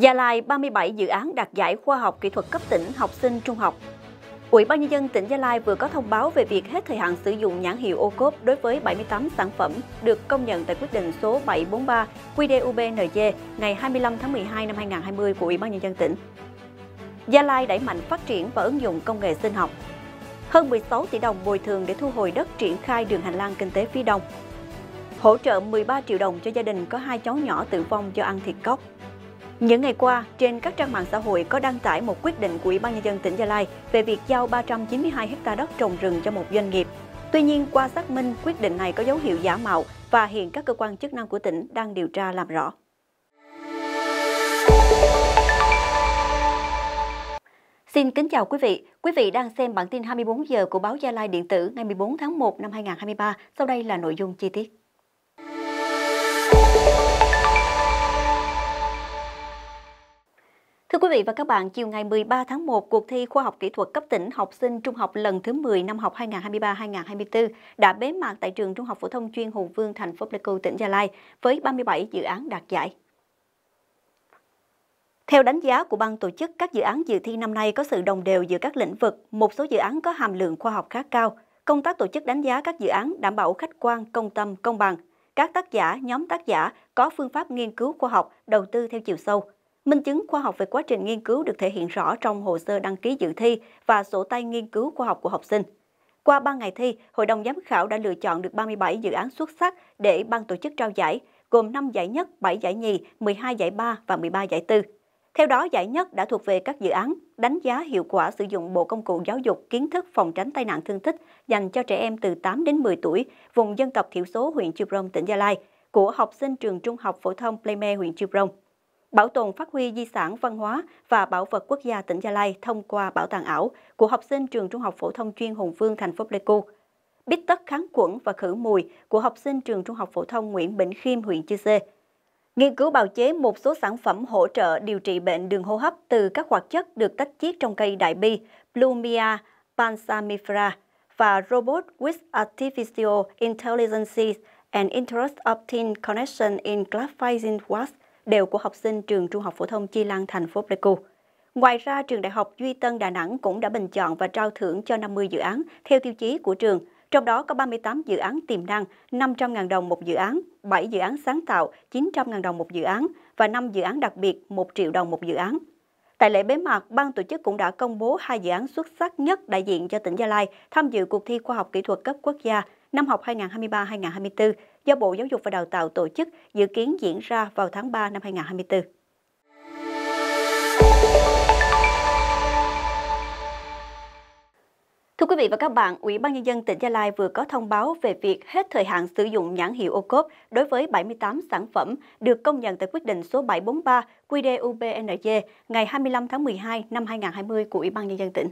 Gia Lai 37 dự án đạt giải khoa học kỹ thuật cấp tỉnh học sinh trung học. Ủy ban nhân dân tỉnh Gia Lai vừa có thông báo về việc hết thời hạn sử dụng nhãn hiệu ô cốp đối với 78 sản phẩm được công nhận tại quyết định số 743 qđ ngày 25 tháng 12 năm 2020 của Ủy ban nhân dân tỉnh. Gia Lai đẩy mạnh phát triển và ứng dụng công nghệ sinh học. Hơn 16 tỷ đồng bồi thường để thu hồi đất triển khai đường hành lang kinh tế phía đông. Hỗ trợ 13 triệu đồng cho gia đình có hai cháu nhỏ tử vong do ăn thịt cóc. Những ngày qua, trên các trang mạng xã hội có đăng tải một quyết định của Ủy ban nhân dân tỉnh Gia Lai về việc giao 392 ha đất trồng rừng cho một doanh nghiệp. Tuy nhiên, qua xác minh, quyết định này có dấu hiệu giả mạo và hiện các cơ quan chức năng của tỉnh đang điều tra làm rõ. Xin kính chào quý vị. Quý vị đang xem bản tin 24 giờ của báo Gia Lai điện tử ngày 14 tháng 1 năm 2023. Sau đây là nội dung chi tiết. Thưa quý vị và các bạn, chiều ngày 13 tháng 1, cuộc thi khoa học kỹ thuật cấp tỉnh học sinh trung học lần thứ 10 năm học 2023-2024 đã bế mạc tại trường Trung học phổ thông chuyên Hùng Vương, thành phố Pleiku, tỉnh Gia Lai với 37 dự án đạt giải. Theo đánh giá của ban tổ chức, các dự án dự thi năm nay có sự đồng đều giữa các lĩnh vực, một số dự án có hàm lượng khoa học khá cao. Công tác tổ chức đánh giá các dự án đảm bảo khách quan, công tâm, công bằng. Các tác giả, nhóm tác giả có phương pháp nghiên cứu khoa học, đầu tư theo chiều sâu, Minh chứng khoa học về quá trình nghiên cứu được thể hiện rõ trong hồ sơ đăng ký dự thi và sổ tay nghiên cứu khoa học của học sinh. Qua 3 ngày thi, Hội đồng giám khảo đã lựa chọn được 37 dự án xuất sắc để ban tổ chức trao giải, gồm 5 giải nhất, 7 giải nhì, 12 giải ba và 13 giải tư. Theo đó, giải nhất đã thuộc về các dự án đánh giá hiệu quả sử dụng bộ công cụ giáo dục kiến thức phòng tránh tai nạn thương tích dành cho trẻ em từ 8 đến 10 tuổi, vùng dân tộc thiểu số huyện Chư Prong, tỉnh Gia Lai, của học sinh trường trung học phổ thông Pleiме huyện Chư Prong bảo tồn phát huy di sản văn hóa và bảo vật quốc gia tỉnh Gia Lai thông qua bảo tàng ảo của học sinh trường Trung học phổ thông chuyên Hùng Vương thành phố Pleiku. Bít tất kháng khuẩn và khử mùi của học sinh trường Trung học phổ thông Nguyễn Bỉnh Khiêm huyện Chư Sê. Nghiên cứu bào chế một số sản phẩm hỗ trợ điều trị bệnh đường hô hấp từ các hoạt chất được tách chiết trong cây đại bi Plumia pansamifera và Robot with Artificial Intelligence and Interest Obtain Connection in Graphite Wax – đều của học sinh trường Trung học phổ thông Chi Lăng thành phố Pleiku. Ngoài ra, trường Đại học Duy Tân Đà Nẵng cũng đã bình chọn và trao thưởng cho 50 dự án theo tiêu chí của trường, trong đó có 38 dự án tiềm năng, 500.000 đồng một dự án, 7 dự án sáng tạo, 900.000 đồng một dự án và 5 dự án đặc biệt, 1 triệu đồng một dự án. Tại lễ bế mạc, ban tổ chức cũng đã công bố hai dự án xuất sắc nhất đại diện cho tỉnh Gia Lai tham dự cuộc thi khoa học kỹ thuật cấp quốc gia năm học 2023-2024 do Bộ Giáo dục và Đào tạo tổ chức dự kiến diễn ra vào tháng 3 năm 2024. Thưa quý vị và các bạn, Ủy ban Nhân dân tỉnh Gia Lai vừa có thông báo về việc hết thời hạn sử dụng nhãn hiệu ô cốp đối với 78 sản phẩm được công nhận tại quyết định số 743 QĐ-UBND ngày 25 tháng 12 năm 2020 của Ủy ban Nhân dân tỉnh.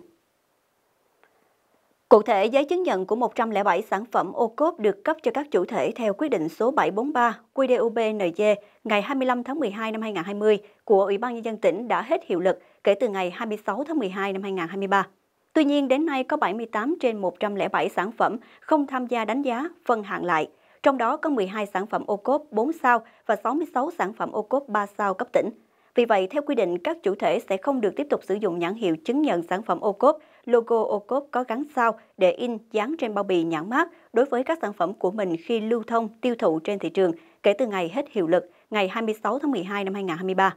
Cụ thể, giấy chứng nhận của 107 sản phẩm ô cốp được cấp cho các chủ thể theo quyết định số 743 QDUB-NG ngày 25 tháng 12 năm 2020 của Ủy ban Nhân dân tỉnh đã hết hiệu lực kể từ ngày 26 tháng 12 năm 2023. Tuy nhiên, đến nay có 78 trên 107 sản phẩm không tham gia đánh giá, phân hạng lại. Trong đó có 12 sản phẩm ô cốp 4 sao và 66 sản phẩm ô cốp 3 sao cấp tỉnh. Vì vậy, theo quy định, các chủ thể sẽ không được tiếp tục sử dụng nhãn hiệu chứng nhận sản phẩm ô cốp logo ô có gắn sao để in dán trên bao bì nhãn mát đối với các sản phẩm của mình khi lưu thông tiêu thụ trên thị trường kể từ ngày hết hiệu lực ngày 26 tháng 12 năm 2023.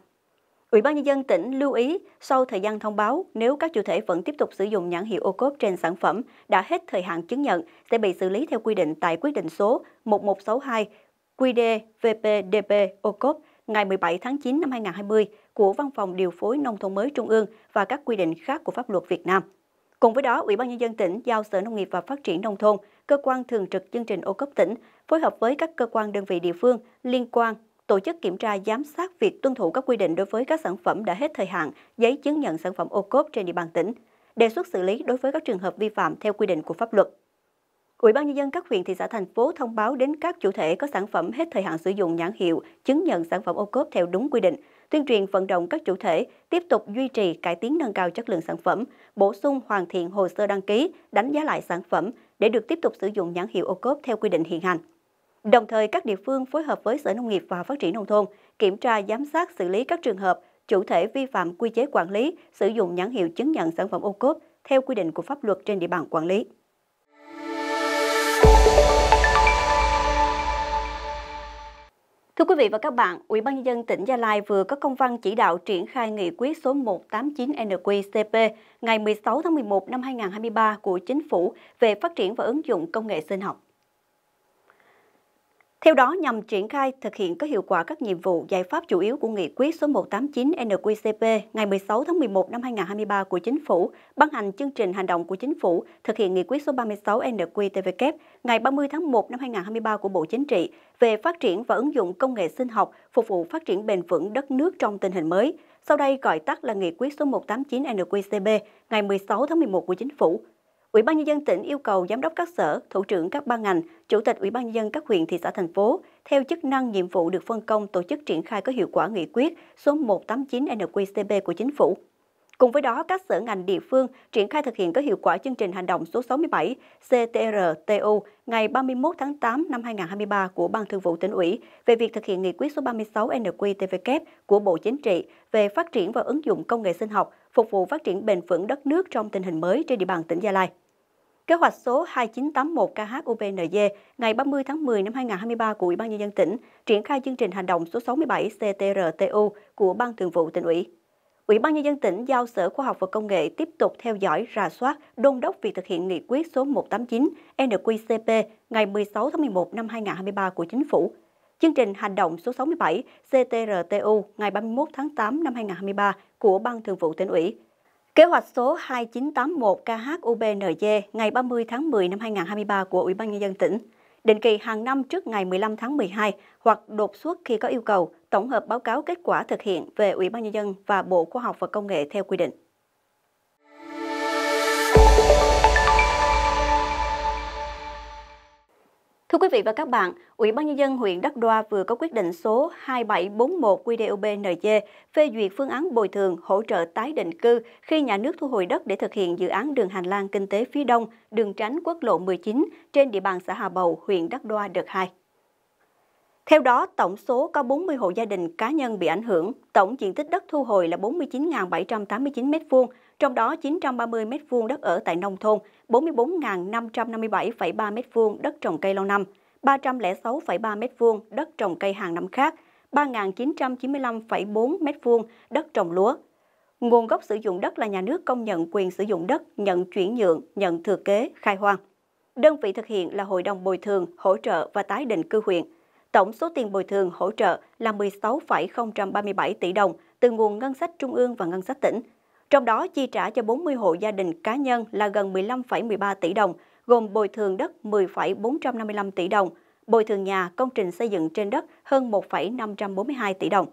Ủy ban nhân dân tỉnh lưu ý sau thời gian thông báo, nếu các chủ thể vẫn tiếp tục sử dụng nhãn hiệu ô cốp trên sản phẩm đã hết thời hạn chứng nhận sẽ bị xử lý theo quy định tại quyết định số 1162 QD VPDP ô cốp ngày 17 tháng 9 năm 2020 của Văn phòng Điều phối Nông thôn mới Trung ương và các quy định khác của pháp luật Việt Nam. Cùng với đó, Ủy ban Nhân dân tỉnh giao Sở Nông nghiệp và Phát triển Nông thôn, cơ quan thường trực chương trình ô cấp tỉnh, phối hợp với các cơ quan đơn vị địa phương liên quan tổ chức kiểm tra giám sát việc tuân thủ các quy định đối với các sản phẩm đã hết thời hạn giấy chứng nhận sản phẩm ô cốp trên địa bàn tỉnh, đề xuất xử lý đối với các trường hợp vi phạm theo quy định của pháp luật. Ủy ban nhân dân các huyện thị xã thành phố thông báo đến các chủ thể có sản phẩm hết thời hạn sử dụng nhãn hiệu, chứng nhận sản phẩm ô cốp theo đúng quy định, tuyên truyền vận động các chủ thể tiếp tục duy trì cải tiến nâng cao chất lượng sản phẩm, bổ sung hoàn thiện hồ sơ đăng ký, đánh giá lại sản phẩm để được tiếp tục sử dụng nhãn hiệu ô cốp theo quy định hiện hành. Đồng thời, các địa phương phối hợp với Sở Nông nghiệp và Phát triển Nông thôn kiểm tra giám sát xử lý các trường hợp chủ thể vi phạm quy chế quản lý sử dụng nhãn hiệu chứng nhận sản phẩm ô cốp theo quy định của pháp luật trên địa bàn quản lý. Thưa quý vị và các bạn, Ủy ban nhân dân tỉnh Gia Lai vừa có công văn chỉ đạo triển khai nghị quyết số 189/NQCP ngày 16 tháng 11 năm 2023 của Chính phủ về phát triển và ứng dụng công nghệ sinh học. Theo đó, nhằm triển khai thực hiện có hiệu quả các nhiệm vụ giải pháp chủ yếu của Nghị quyết số 189 NQCP ngày 16 tháng 11 năm 2023 của Chính phủ, ban hành chương trình hành động của Chính phủ thực hiện Nghị quyết số 36 NQTVK ngày 30 tháng 1 năm 2023 của Bộ Chính trị về phát triển và ứng dụng công nghệ sinh học phục vụ phát triển bền vững đất nước trong tình hình mới. Sau đây gọi tắt là Nghị quyết số 189 NQCP ngày 16 tháng 11 của Chính phủ. Ủy ban nhân dân tỉnh yêu cầu giám đốc các sở, thủ trưởng các ban ngành, chủ tịch Ủy ban nhân dân các huyện thị xã thành phố theo chức năng nhiệm vụ được phân công tổ chức triển khai có hiệu quả nghị quyết số 189 NQCB của chính phủ Cùng với đó, các sở ngành địa phương triển khai thực hiện có hiệu quả chương trình hành động số 67 CTRTU ngày 31 tháng 8 năm 2023 của Ban Thường vụ tỉnh ủy về việc thực hiện nghị quyết số 36 NQTVK của Bộ Chính trị về phát triển và ứng dụng công nghệ sinh học phục vụ phát triển bền vững đất nước trong tình hình mới trên địa bàn tỉnh Gia Lai. Kế hoạch số 2981KHUPNZ ngày 30 tháng 10 năm 2023 của Ủy ban nhân dân tỉnh triển khai chương trình hành động số 67 CTRTU của Ban Thường vụ tỉnh ủy. Ủy ban Nhân dân tỉnh giao Sở Khoa học và Công nghệ tiếp tục theo dõi, rà soát, đôn đốc việc thực hiện nghị quyết số 189 NQCP ngày 16 tháng 11 năm 2023 của Chính phủ. Chương trình hành động số 67 CTRTU ngày 31 tháng 8 năm 2023 của Ban Thường vụ tỉnh ủy. Kế hoạch số 2981 KHUBNG ngày 30 tháng 10 năm 2023 của Ủy ban Nhân dân tỉnh định kỳ hàng năm trước ngày 15 tháng 12 hoặc đột xuất khi có yêu cầu, tổng hợp báo cáo kết quả thực hiện về Ủy ban nhân dân và Bộ Khoa học và Công nghệ theo quy định. Thưa quý vị và các bạn, Ủy ban Nhân dân huyện Đắc Đoa vừa có quyết định số 2741 QDUBND phê duyệt phương án bồi thường hỗ trợ tái định cư khi nhà nước thu hồi đất để thực hiện dự án đường hành lang kinh tế phía đông, đường tránh quốc lộ 19 trên địa bàn xã Hà Bầu, huyện Đắc Đoa đợt 2. Theo đó, tổng số có 40 hộ gia đình cá nhân bị ảnh hưởng, tổng diện tích đất thu hồi là 49.789 m2, trong đó 930 m2 đất ở tại nông thôn, 44.557,3 m2 đất trồng cây lâu năm, 306,3 m2 đất trồng cây hàng năm khác, 3.995,4 m2 đất trồng lúa. Nguồn gốc sử dụng đất là nhà nước công nhận quyền sử dụng đất, nhận chuyển nhượng, nhận thừa kế, khai hoang. Đơn vị thực hiện là Hội đồng Bồi thường, Hỗ trợ và Tái định cư huyện. Tổng số tiền bồi thường hỗ trợ là 16,037 tỷ đồng từ nguồn ngân sách trung ương và ngân sách tỉnh, trong đó chi trả cho 40 hộ gia đình cá nhân là gần 15,13 tỷ đồng, gồm bồi thường đất 10,455 tỷ đồng, bồi thường nhà, công trình xây dựng trên đất hơn 1,542 tỷ đồng,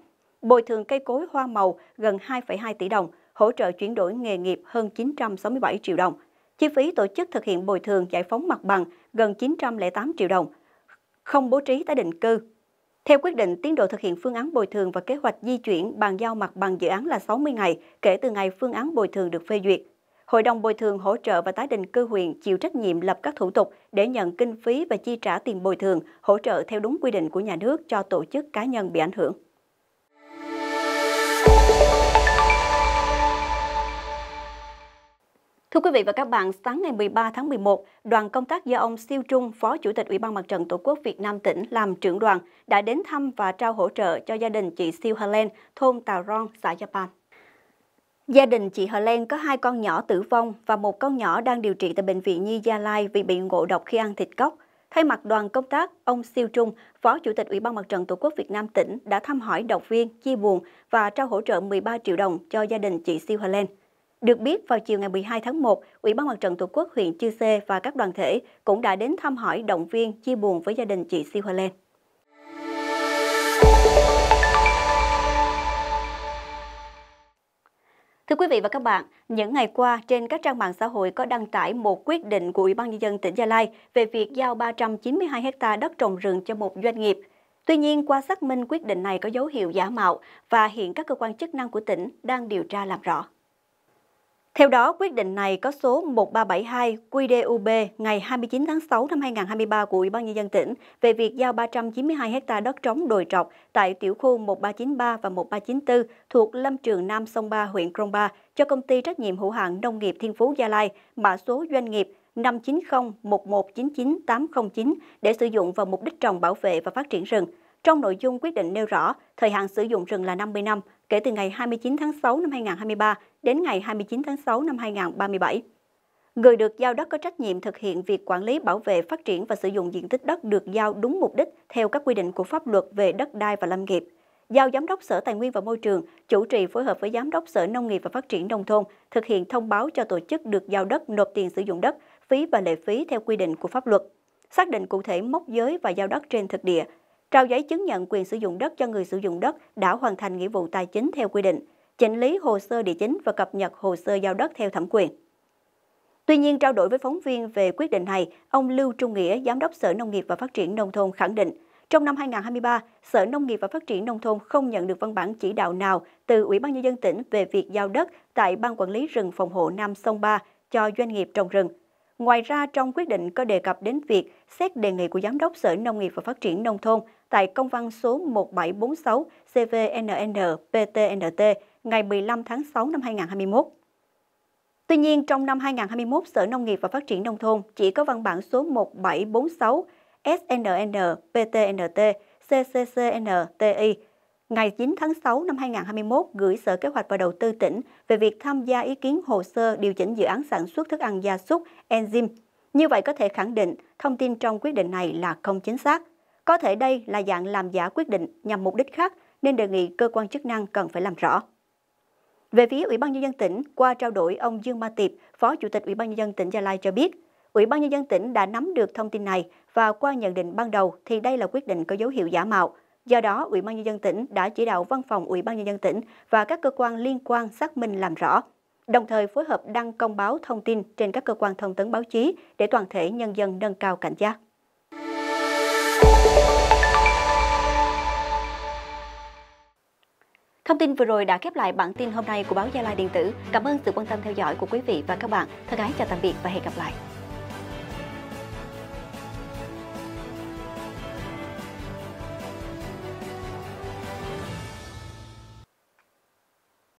bồi thường cây cối hoa màu gần 2,2 tỷ đồng, hỗ trợ chuyển đổi nghề nghiệp hơn 967 triệu đồng, chi phí tổ chức thực hiện bồi thường giải phóng mặt bằng gần 908 triệu đồng, không bố trí tái định cư theo quyết định, tiến độ thực hiện phương án bồi thường và kế hoạch di chuyển bàn giao mặt bằng dự án là 60 ngày kể từ ngày phương án bồi thường được phê duyệt. Hội đồng bồi thường hỗ trợ và tái định cư huyện chịu trách nhiệm lập các thủ tục để nhận kinh phí và chi trả tiền bồi thường, hỗ trợ theo đúng quy định của nhà nước cho tổ chức cá nhân bị ảnh hưởng. Thưa quý vị và các bạn, sáng ngày 13 tháng 11, đoàn công tác do ông Siêu Trung, Phó Chủ tịch Ủy ban Mặt trận Tổ quốc Việt Nam tỉnh làm trưởng đoàn đã đến thăm và trao hỗ trợ cho gia đình chị Siêu Helen, thôn Tà Ron, xã Japan. Gia đình chị Helen có hai con nhỏ tử vong và một con nhỏ đang điều trị tại Bệnh viện Nhi Gia Lai vì bị ngộ độc khi ăn thịt cóc. Thay mặt đoàn công tác, ông Siêu Trung, Phó Chủ tịch Ủy ban Mặt trận Tổ quốc Việt Nam tỉnh đã thăm hỏi động viên, chia buồn và trao hỗ trợ 13 triệu đồng cho gia đình chị Siêu Helen. Được biết, vào chiều ngày 12 tháng 1, Ủy ban Mặt trận Tổ quốc huyện Chư Sê và các đoàn thể cũng đã đến thăm hỏi động viên chia buồn với gia đình chị Si Hoa Lên. Thưa quý vị và các bạn, những ngày qua trên các trang mạng xã hội có đăng tải một quyết định của Ủy ban Nhân dân tỉnh Gia Lai về việc giao 392 hecta đất trồng rừng cho một doanh nghiệp. Tuy nhiên, qua xác minh quyết định này có dấu hiệu giả mạo và hiện các cơ quan chức năng của tỉnh đang điều tra làm rõ. Theo đó, quyết định này có số 1372 QDUB ngày 29 tháng 6 năm 2023 của Ủy ban Nhân dân tỉnh về việc giao 392 ha đất trống đồi trọc tại tiểu khu 1393 và 1394 thuộc Lâm Trường Nam Sông Ba, huyện Krông Ba cho công ty trách nhiệm hữu hạn nông nghiệp Thiên Phú Gia Lai, mã số doanh nghiệp 590-1199-809 để sử dụng vào mục đích trồng bảo vệ và phát triển rừng. Trong nội dung quyết định nêu rõ, thời hạn sử dụng rừng là 50 năm kể từ ngày 29 tháng 6 năm 2023 đến ngày 29 tháng 6 năm 2037. Người được giao đất có trách nhiệm thực hiện việc quản lý, bảo vệ, phát triển và sử dụng diện tích đất được giao đúng mục đích theo các quy định của pháp luật về đất đai và lâm nghiệp. Giao Giám đốc Sở Tài nguyên và Môi trường chủ trì phối hợp với Giám đốc Sở Nông nghiệp và Phát triển Nông thôn thực hiện thông báo cho tổ chức được giao đất nộp tiền sử dụng đất, phí và lệ phí theo quy định của pháp luật. Xác định cụ thể mốc giới và giao đất trên thực địa, trao giấy chứng nhận quyền sử dụng đất cho người sử dụng đất đã hoàn thành nghĩa vụ tài chính theo quy định, chỉnh lý hồ sơ địa chính và cập nhật hồ sơ giao đất theo thẩm quyền. Tuy nhiên, trao đổi với phóng viên về quyết định này, ông Lưu Trung Nghĩa, Giám đốc Sở Nông nghiệp và Phát triển Nông thôn khẳng định, trong năm 2023, Sở Nông nghiệp và Phát triển Nông thôn không nhận được văn bản chỉ đạo nào từ Ủy ban Nhân dân tỉnh về việc giao đất tại Ban Quản lý rừng phòng hộ Nam Sông Ba cho doanh nghiệp trồng rừng. Ngoài ra, trong quyết định có đề cập đến việc xét đề nghị của Giám đốc Sở Nông nghiệp và Phát triển Nông thôn tại công văn số 1746 CVNN PTNT ngày 15 tháng 6 năm 2021. Tuy nhiên, trong năm 2021, Sở Nông nghiệp và Phát triển Nông thôn chỉ có văn bản số 1746 SNN PTNT CCCNTI ngày 9 tháng 6 năm 2021 gửi Sở Kế hoạch và Đầu tư tỉnh về việc tham gia ý kiến hồ sơ điều chỉnh dự án sản xuất thức ăn gia súc enzyme. Như vậy có thể khẳng định thông tin trong quyết định này là không chính xác. Có thể đây là dạng làm giả quyết định nhằm mục đích khác nên đề nghị cơ quan chức năng cần phải làm rõ. Về phía Ủy ban Nhân dân tỉnh, qua trao đổi, ông Dương Ma Tiệp, Phó Chủ tịch Ủy ban Nhân dân tỉnh Gia Lai cho biết, Ủy ban Nhân dân tỉnh đã nắm được thông tin này và qua nhận định ban đầu thì đây là quyết định có dấu hiệu giả mạo. Do đó, Ủy ban Nhân dân tỉnh đã chỉ đạo Văn phòng Ủy ban Nhân dân tỉnh và các cơ quan liên quan xác minh làm rõ, đồng thời phối hợp đăng công báo thông tin trên các cơ quan thông tấn báo chí để toàn thể nhân dân nâng cao cảnh giác. Thông tin vừa rồi đã khép lại bản tin hôm nay của báo Gia Lai Điện tử. Cảm ơn sự quan tâm theo dõi của quý vị và các bạn. Thân ái chào tạm biệt và hẹn gặp lại.